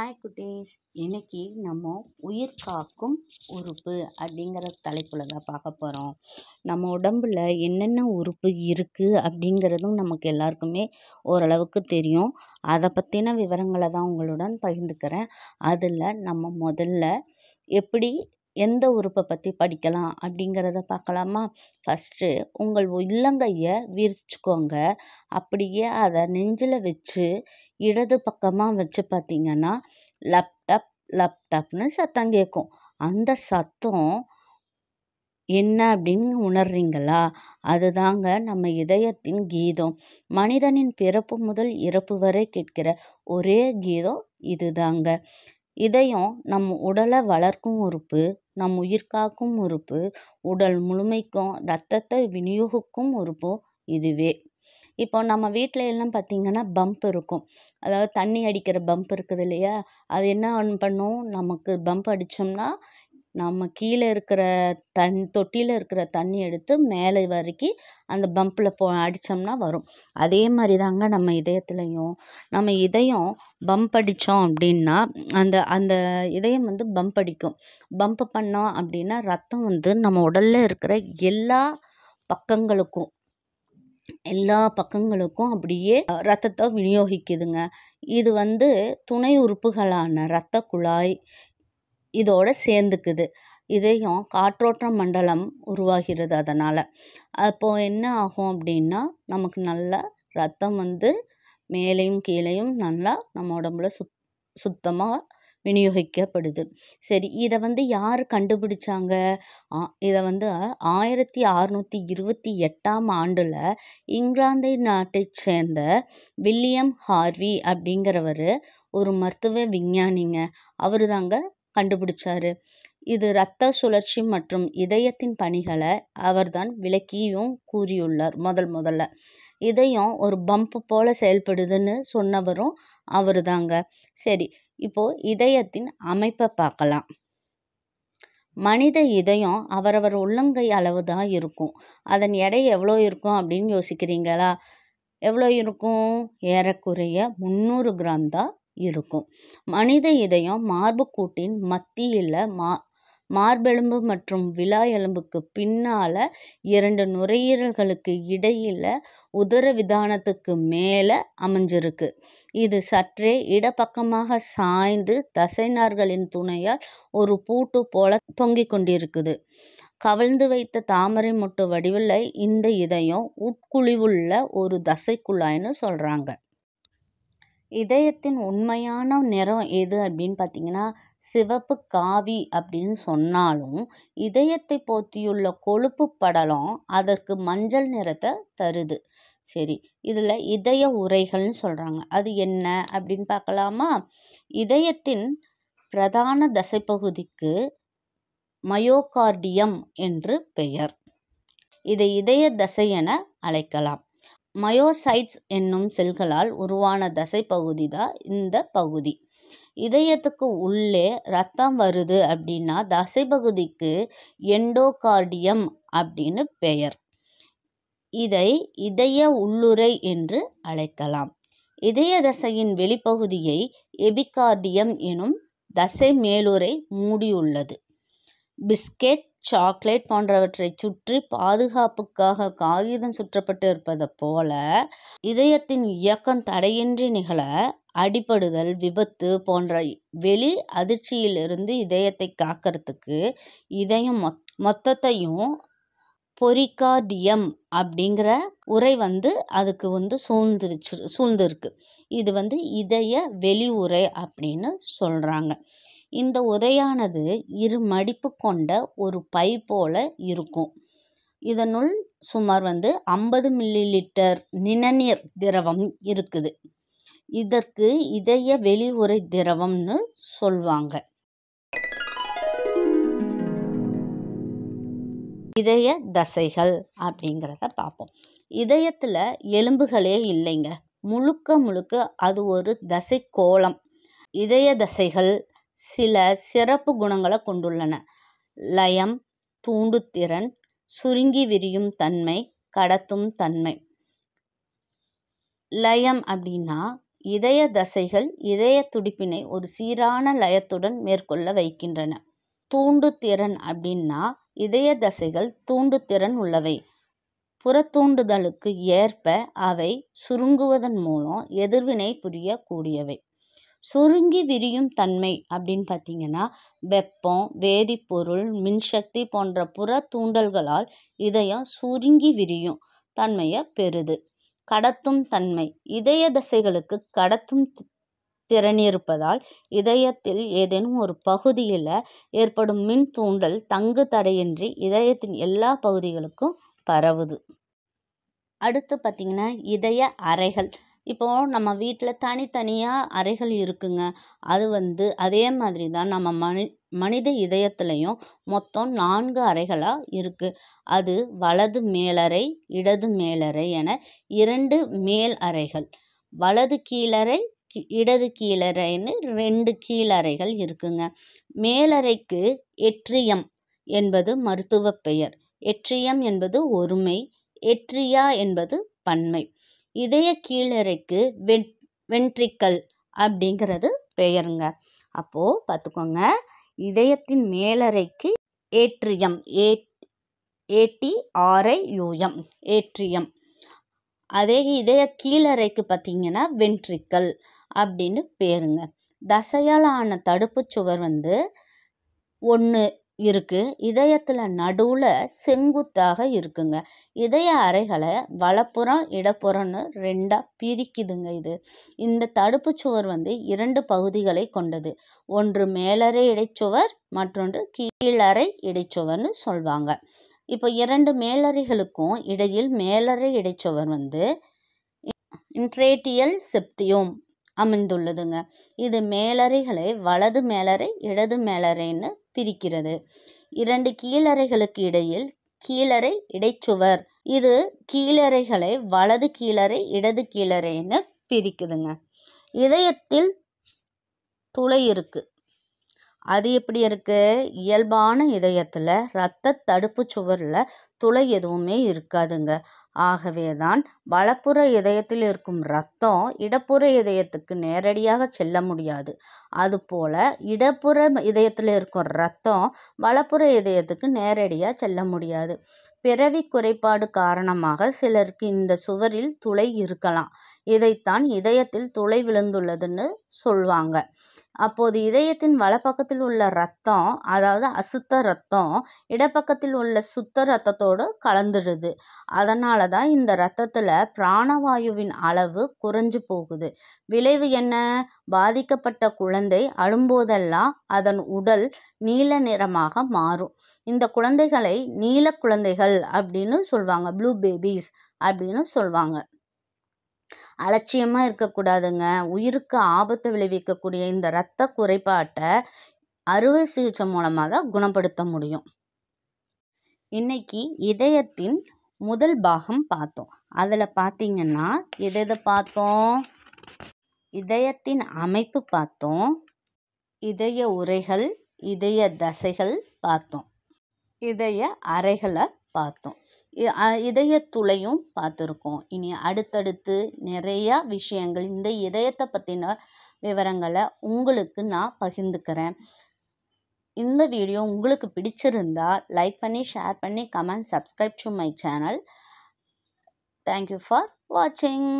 Hi குட்டீஸ் இன்றைக்கி நம்ம உயிர் காக்கும் உறுப்பு அப்படிங்கிற தலைப்பில் தான் பார்க்க போகிறோம் நம்ம உடம்பில் என்னென்ன உறுப்பு இருக்குது அப்படிங்கிறதும் நமக்கு எல்லாருக்குமே ஓரளவுக்கு தெரியும் அதை பற்றின விவரங்களை தான் உங்களுடன் பகிர்ந்துக்கிறேன் அதில் நம்ம முதல்ல எப்படி எந்த உறுப்பை பற்றி படிக்கலாம் அப்படிங்கிறத பார்க்கலாமா ஃபஸ்ட்டு உங்கள் உள்ளங்கையை விரிச்சுக்கோங்க அப்படியே அதை நெஞ்சில் வச்சு இடது பக்கமாக வச்சு பார்த்தீங்கன்னா லப்டப் லப்டப்னு சத்தம் கேட்கும் அந்த சத்தம் என்ன அப்படின்னு உணர்றீங்களா அதுதாங்க நம்ம இதயத்தின் கீதம் மனிதனின் பிறப்பு முதல் இறப்பு வரை கேட்கிற ஒரே கீதம் இதுதாங்க இதயம் நம் உடலை வளர்க்கும் உறுப்பு நம் உயிர் காக்கும் உறுப்பு உடல் முழுமைக்கும் இரத்தத்தை விநியோகிக்கும் உறுப்பும் இதுவே இப்போது நம்ம வீட்டில் எல்லாம் பார்த்திங்கன்னா பம்ப் இருக்கும் அதாவது தண்ணி அடிக்கிற பம்ப் இருக்குது இல்லையா அது என்ன பண்ணும் நமக்கு பம்ப் அடித்தோம்னா நம்ம கீழே இருக்கிற தண் தொட்டியில் இருக்கிற தண்ணி எடுத்து மேலே வரைக்கும் அந்த பம்ப்பில் போ அடித்தோம்னா வரும் அதே மாதிரி தாங்க நம்ம இதயத்துலேயும் நம்ம இதயம் பம்ப் அடித்தோம் அப்படின்னா அந்த அந்த இதயம் வந்து பம்ப் அடிக்கும் பம்ப் பண்ணோம் அப்படின்னா ரத்தம் வந்து நம்ம உடலில் இருக்கிற எல்லா பக்கங்களுக்கும் எல்லா பக்கங்களுக்கும் அப்படியே ரத்தத்தை விநியோகிக்குதுங்க இது வந்து துணை உறுப்புகளான இரத்த குழாய் இதோடு சேர்ந்துக்குது இதையும் காற்றோட்ட மண்டலம் உருவாகிறது அதனால் அப்போது என்ன ஆகும் அப்படின்னா நமக்கு நல்லா ரத்தம் வந்து மேலேயும் கீழேயும் நல்லா நம்ம உடம்புல சுத் சுத்தமாக விநியோகிக்கப்படுது சரி இதை வந்து யார் கண்டுபிடிச்சாங்க இதை வந்து ஆயிரத்தி அறுநூத்தி இருபத்தி எட்டாம் ஆண்டில் இங்கிலாந்தை நாட்டை சேர்ந்த வில்லியம் ஹார்வி அப்படிங்கிறவர் ஒரு மருத்துவ விஞ்ஞானிங்க அவர் தாங்க கண்டுபிடிச்சாரு இது இரத்த சுழற்சி மற்றும் இதயத்தின் பணிகளை அவர்தான் விளக்கியும் கூறியுள்ளார் முதல் முதல்ல இதயம் ஒரு பம்ப் போல செயல்படுதுன்னு சொன்னவரும் அவர் தாங்க சரி இப்போது இதயத்தின் அமைப்பை பார்க்கலாம் மனித இதயம் அவரவர் உள்ளங்கை அளவு தான் இருக்கும் அதன் எடை எவ்வளோ இருக்கும் அப்படின்னு யோசிக்கிறீங்களா எவ்வளோ இருக்கும் ஏறக்குறைய முந்நூறு கிராம் தான் இருக்கும் மனித இதயம் மார்புக்கூட்டின் மத்தியில் மா மார்பெலும்பு மற்றும் விழா எலும்புக்கு பின்னால் இரண்டு நுரையீரல்களுக்கு இடையில் விதானத்துக்கு மேலே அமைஞ்சிருக்கு இது சற்றே இடப்பக்கமாக சாய்ந்து தசைநார்களின் துணையால் ஒரு பூட்டு போல தொங்கிக் கொண்டிருக்குது. கவிழ்ந்து வைத்த தாமரை மொட்டு வடிவில் இந்த இதயம் உட்குழிவுள்ள ஒரு தசைக் சொல்கிறாங்க இதயத்தின் உண்மையான நிறம் எது அப்படின்னு பார்த்தீங்கன்னா சிவப்பு காவி அப்படின்னு சொன்னாலும் இதயத்தை போற்றியுள்ள கொழுப்பு படலம் அதற்கு மஞ்சள் நிறத்தை தருது. சரி இதில் இதய உரைகள்னு சொல்கிறாங்க அது என்ன அப்படின்னு பார்க்கலாமா இதயத்தின் பிரதான தசைப்பகுதிக்கு மயோகார்டியம் என்று பெயர் இதை இதய தசை என அழைக்கலாம் மயோசைட்ஸ் என்னும் செல்களால் உருவான தசை பகுதி தான் இந்த பகுதி இதயத்துக்கு உள்ளே ரத்தம் வருது அப்படின்னா தசை பகுதிக்கு எண்டோகார்டியம் அப்படின்னு பெயர் இதை இதய உள்ளுறை என்று அழைக்கலாம் இதய தசையின் வெளிப்பகுதியை எபிகார்டியம் எனும் தசை மேலுறை மூடியுள்ளது பிஸ்கெட் சாக்லேட் போன்றவற்றை சுற்றி பாதுகாப்புக்காக காகிதம் சுற்றப்பட்டு இருப்பது போல இதயத்தின் இயக்கம் தடையின்றி நிகழ அடிபடுதல் விபத்து போன்ற வெளி அதிர்ச்சியிலிருந்து இதயத்தை காக்கிறதுக்கு இதயம் மொத் மொத்தத்தையும் பொரிகார்டியம் அப்படிங்கிற உரை வந்து அதுக்கு வந்து சூழ்ந்துருச்சு சூழ்ந்துருக்கு இது வந்து இதய வெளி உறை அப்படின்னு சொல்கிறாங்க இந்த உரையானது இரு மடிப்பு கொண்ட ஒரு பை போல இருக்கும் இதனுள் சுமார் வந்து ஐம்பது மில்லி லிட்டர் நிணநீர் திரவம் இருக்குது இதற்கு இதய வெளி உறை திரவம்னு சொல்வாங்க இதய தசைகள் அப்படிங்கிறத பார்ப்போம் இதயத்தில் எலும்புகளே இல்லைங்க முழுக்க முழுக்க அது ஒரு தசை கோலம் இதய தசைகள் சில சிறப்பு குணங்களை கொண்டுள்ளன லயம் தூண்டுத்திறன் சுருங்கி விரியும் தன்மை கடத்தும் தன்மை லயம் அப்படின்னா இதய தசைகள் இதய துடிப்பினை ஒரு சீரான லயத்துடன் மேற்கொள்ள வைக்கின்றன தூண்டுத்திறன் அப்படின்னா இதய தசைகள் திறன் உள்ளவை புறத்தூண்டுதலுக்கு ஏற்ப அவை சுருங்குவதன் மூலம் எதிர்வினை புரியக்கூடியவை கூடியவை சுருங்கி விரியும் தன்மை அப்படின்னு பார்த்தீங்கன்னா வெப்பம் வேதிப்பொருள் மின்சக்தி போன்ற புற தூண்டல்களால் இதயம் சுருங்கி விரியும் தன்மையை பெறுது கடத்தும் தன்மை இதய தசைகளுக்கு கடத்தும் திறன் இருப்பதால் இதயத்தில் ஏதேனும் ஒரு பகுதியில் ஏற்படும் மின் தூண்டல் தங்கு தடையின்றி இதயத்தின் எல்லா பகுதிகளுக்கும் பரவுது அடுத்து பார்த்திங்கன்னா இதய அறைகள் இப்போது நம்ம வீட்டில் தனித்தனியாக அறைகள் இருக்குதுங்க அது வந்து அதே மாதிரி தான் நம்ம மனி மனித இதயத்துலேயும் மொத்தம் நான்கு அறைகளாக இருக்குது அது வலது மேலறை இடது மேலறை என இரண்டு மேல் அறைகள் வலது கீழறை இடது கீழறைன்னு ரெண்டு கீழறைகள் இருக்குங்க மேலறைக்கு எட்ரியம் என்பது மருத்துவ பெயர் எட்ரியம் என்பது ஒருமை எட்ரியா என்பது பன்மை இதய கீழறைக்கு வென் வென்ட்ரிக்கல் அப்படிங்கிறது பெயருங்க அப்போது பார்த்துக்கோங்க இதயத்தின் மேலறைக்கு ஏற்றியம் ஏ ஏடிஆர்ஐயூஎம் ஏற்றியம் அதே இதய கீழறைக்கு பார்த்தீங்கன்னா வென்ட்ரிக்கல் அப்படின்னு பேருங்க தசையால் ஆன தடுப்பு சுவர் வந்து ஒன்று இருக்குது இதயத்தில் நடுவில் செங்குத்தாக இருக்குங்க இதய அறைகளை வலப்புறம் இடப்புறம்னு ரெண்டாக பிரிக்குதுங்க இது இந்த தடுப்பு சுவர் வந்து இரண்டு பகுதிகளை கொண்டது ஒன்று மேலறை இடைச்சுவர் மற்றொன்று கீழறை இடைச்சுவர்னு சொல்வாங்க இப்போ இரண்டு மேலறைகளுக்கும் இடையில் மேலறை இடைச்சுவர் வந்து இன்ட்ரேட்டியல் செப்டியோம் அமைந்துள்ளதுங்க இது மேலறைகளை வலது மேலறை இடது மேலறைன்னு பிரிக்கிறது இரண்டு கீழறைகளுக்கு இடையில் கீழறை இடைச்சுவர் இது கீழறைகளை வலது கீழறை இடது கீழறைன்னு பிரிக்குதுங்க இதயத்தில் துளை இருக்கு அது எப்படி இருக்குது இயல்பான இதயத்தில் இரத்த தடுப்பு சுவரில் துளை எதுவுமே இருக்காதுங்க ஆகவேதான் வலப்புற இதயத்தில் இருக்கும் இரத்தம் இடப்புற இதயத்துக்கு நேரடியாக செல்ல முடியாது அதுபோல இடப்புற இதயத்தில் இருக்கும் இரத்தம் வலப்புற இதயத்துக்கு நேரடியாக செல்ல முடியாது பிறவி குறைபாடு காரணமாக சிலருக்கு இந்த சுவரில் துளை இருக்கலாம் இதைத்தான் இதயத்தில் துளை விழுந்துள்ளதுன்னு சொல்வாங்க அப்போது இதயத்தின் வலப்பக்கத்தில் உள்ள ரத்தம் அதாவது அசுத்த ரத்தம் இடப்பக்கத்தில் உள்ள சுத்த ரத்தத்தோடு கலந்துடுது அதனால தான் இந்த ரத்தத்தில் பிராணவாயுவின் அளவு குறைஞ்சு போகுது விளைவு என்ன பாதிக்கப்பட்ட குழந்தை அழும்போதெல்லாம் அதன் உடல் நீல நிறமாக மாறும் இந்த குழந்தைகளை நீல குழந்தைகள் அப்படின்னு சொல்வாங்க ப்ளூ பேபிஸ் அப்படின்னு சொல்வாங்க அலட்சியமாக இருக்கக்கூடாதுங்க உயிருக்கு ஆபத்தை விளைவிக்கக்கூடிய இந்த இரத்த குறைபாட்டை அறுவை சிகிச்சை மூலமாக தான் குணப்படுத்த முடியும் இன்னைக்கு இதயத்தின் முதல் பாகம் பார்த்தோம் அதில் பார்த்தீங்கன்னா எதை எதை பார்த்தோம் இதயத்தின் அமைப்பு பார்த்தோம் இதய உரைகள் இதய தசைகள் பார்த்தோம் இதய அறைகளை பார்த்தோம் இதயத்துளையும் பார்த்துருக்கோம் இனி அடுத்தடுத்து நிறையா விஷயங்கள் இந்த இதயத்தை பற்றின விவரங்களை உங்களுக்கு நான் பகிர்ந்துக்கிறேன் இந்த வீடியோ உங்களுக்கு பிடிச்சிருந்தா லைக் பண்ணி ஷேர் பண்ணி comment subscribe to my channel thank you for வாட்சிங்